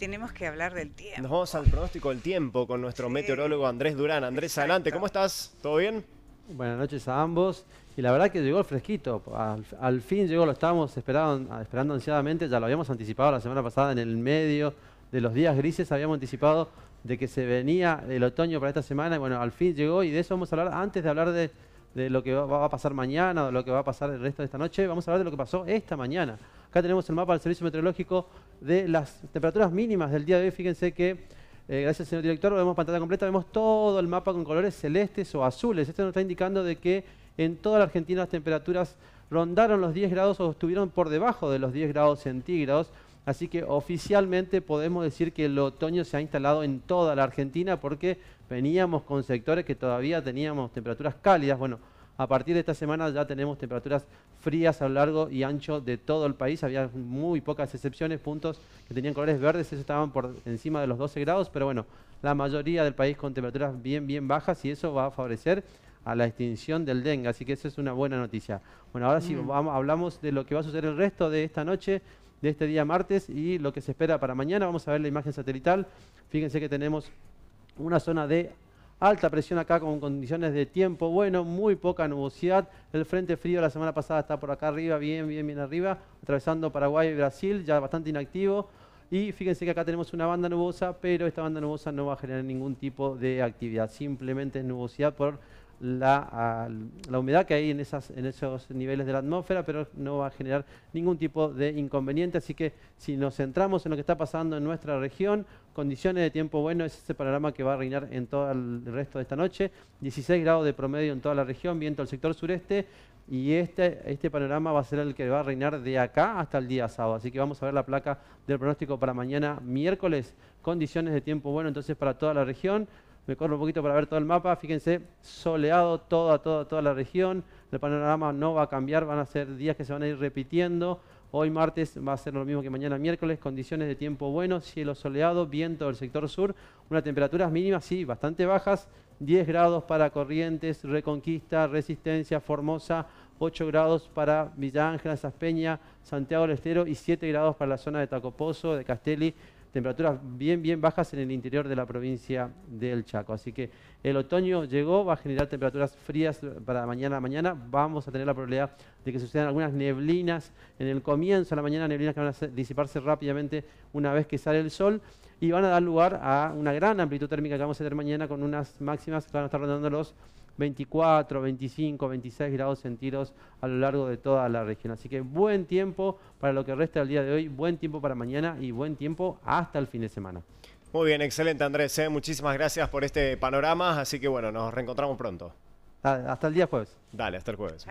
tenemos que hablar del tiempo. Nos vamos al pronóstico del tiempo con nuestro meteorólogo Andrés Durán. Andrés, adelante, ¿cómo estás? ¿Todo bien? Buenas noches a ambos. Y la verdad que llegó el fresquito. Al, fin llegó, lo estábamos esperando, esperando ansiadamente. Ya lo habíamos anticipado la semana pasada en el medio de los días grises. Habíamos anticipado de que se venía el otoño para esta semana. bueno, al fin llegó y de eso vamos a hablar antes de hablar de de lo que va a pasar mañana, de lo que va a pasar el resto de esta noche, vamos a hablar de lo que pasó esta mañana. Acá tenemos el mapa del Servicio Meteorológico de las temperaturas mínimas del día de hoy. Fíjense que, eh, gracias señor director, vemos pantalla completa, vemos todo el mapa con colores celestes o azules. Esto nos está indicando de que en toda la Argentina las temperaturas rondaron los 10 grados o estuvieron por debajo de los 10 grados centígrados. Así que oficialmente podemos decir que el otoño se ha instalado en toda la Argentina porque veníamos con sectores que todavía teníamos temperaturas cálidas. Bueno, a partir de esta semana ya tenemos temperaturas frías a lo largo y ancho de todo el país. Había muy pocas excepciones, puntos que tenían colores verdes, esos estaban por encima de los 12 grados, pero bueno, la mayoría del país con temperaturas bien, bien bajas y eso va a favorecer a la extinción del dengue, así que esa es una buena noticia. Bueno, ahora sí mm. hablamos de lo que va a suceder el resto de esta noche, de este día martes y lo que se espera para mañana. Vamos a ver la imagen satelital. Fíjense que tenemos una zona de alta presión acá con condiciones de tiempo bueno, muy poca nubosidad. El frente frío la semana pasada está por acá arriba, bien, bien, bien arriba, atravesando Paraguay y Brasil, ya bastante inactivo. Y fíjense que acá tenemos una banda nubosa, pero esta banda nubosa no va a generar ningún tipo de actividad, simplemente es nubosidad por la, la, humedad que hay en, esas, en esos niveles de la atmósfera, pero no va a generar ningún tipo de inconveniente. Así que si nos centramos en lo que está pasando en nuestra región, condiciones de tiempo bueno, es ese panorama que va a reinar en todo el resto de esta noche. 16 grados de promedio en toda la región, viento al sector sureste, y este, este panorama va a ser el que va a reinar de acá hasta el día sábado. Así que vamos a ver la placa del pronóstico para mañana miércoles. Condiciones de tiempo bueno entonces para toda la región me corro un poquito para ver todo el mapa, fíjense, soleado toda, toda, toda la región, el panorama no va a cambiar, van a ser días que se van a ir repitiendo, hoy martes va a ser lo mismo que mañana miércoles, condiciones de tiempo buenos, cielo soleado, viento del sector sur, unas temperaturas mínimas, sí, bastante bajas, 10 grados para Corrientes, Reconquista, Resistencia, Formosa, 8 grados para Villa Ángela, Saspeña, Santiago del Estero y 7 grados para la zona de Tacopozo, de Castelli, temperaturas bien, bien bajas en el interior de la provincia del Chaco. Así que el otoño llegó, va a generar temperaturas frías para mañana a mañana. Vamos a tener la probabilidad de que sucedan algunas neblinas en el comienzo de la mañana, neblinas que van a disiparse rápidamente una vez que sale el sol y van a dar lugar a una gran amplitud térmica que vamos a tener mañana con unas máximas que van a estar rondando los 24, 25, 26 grados centígrados a lo largo de toda la región. Así que buen tiempo para lo que resta del día de hoy, buen tiempo para mañana y buen tiempo hasta el fin de semana. Muy bien, excelente Andrés. Eh, muchísimas gracias por este panorama. Así que bueno, nos reencontramos pronto. Ah, hasta el día jueves. Dale, hasta el jueves.